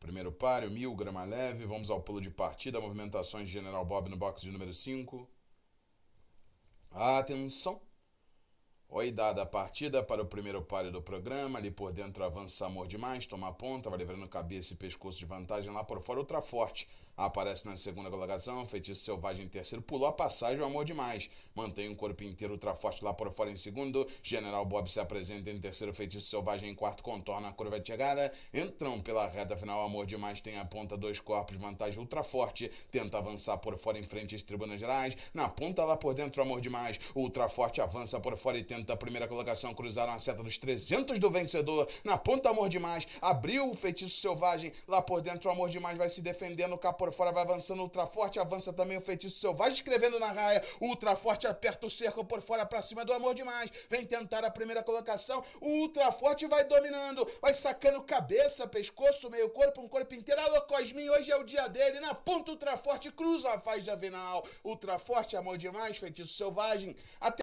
Primeiro páreo, mil, grama leve. Vamos ao pulo de partida. Movimentações de General Bob no box de número 5. Atenção. Oi, dada a partida para o primeiro páreo do programa. Ali por dentro avança amor demais, toma a ponta, vai livrando cabeça e pescoço de vantagem lá por fora. Outra forte aparece na segunda colocação. Feitiço selvagem em terceiro, pulou a passagem, o amor demais. Mantém o corpo inteiro, ultra forte lá por fora em segundo. General Bob se apresenta em terceiro, feitiço selvagem em quarto, contorna a curva de chegada. Entram pela reta final, amor demais tem a ponta, dois corpos, vantagem ultra forte. Tenta avançar por fora em frente às tribunas gerais. Na ponta lá por dentro, amor demais. Ultra forte avança por fora e tenta momento da primeira colocação, cruzaram a seta dos 300 do vencedor. Na ponta, Amor Demais abriu o feitiço selvagem. Lá por dentro, o Amor Demais vai se defendendo. Cá por fora, vai avançando. Ultra forte avança também o feitiço selvagem, escrevendo na raia. Ultra forte aperta o cerco por fora para cima do Amor Demais. Vem tentar a primeira colocação. O Ultra forte vai dominando, vai sacando cabeça, pescoço, meio corpo, um corpo inteiro. Alô, Cosmin, hoje é o dia dele. Na ponta, Ultra forte cruza a faz da final. Ultra forte, Amor Demais, feitiço selvagem. Até